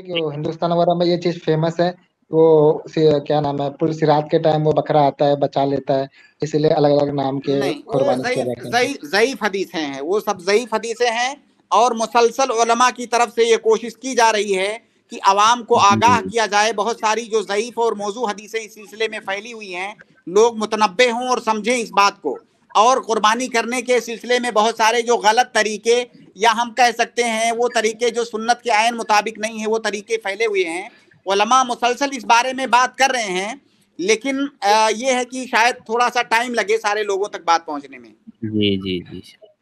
कि वो हिंदुस्तान वगैरह में ये चीज फेमस है वो क्या नाम है पूरी सिरात के टाइम वो बकरा आता है बचा लेता है इसीलिए अलग अलग नाम के जयीफ हदीसें हैं वो सब जयीफ हदीसें हैं और मुसलसल उलमा की तरफ से ये कोशिश की जा रही है कि आवाम को आगाह किया जाए बहुत सारी जो ज़यीफ़ और मौजू हदीसें इस सिलसिले में फैली हुई हैं लोग मुतनबे हों और समझें इस बात को और कुर्बानी करने के सिलसिले में बहुत सारे जो गलत तरीके या हम कह सकते हैं वो तरीके जो सुन्नत के आयन मुताबिक नहीं है वो तरीके फैले हुए हैं वलमा मुसलसल इस बारे में बात कर रहे हैं लेकिन ये है कि शायद थोड़ा सा टाइम लगे सारे लोगों तक बात पहुंचने में जी जी जी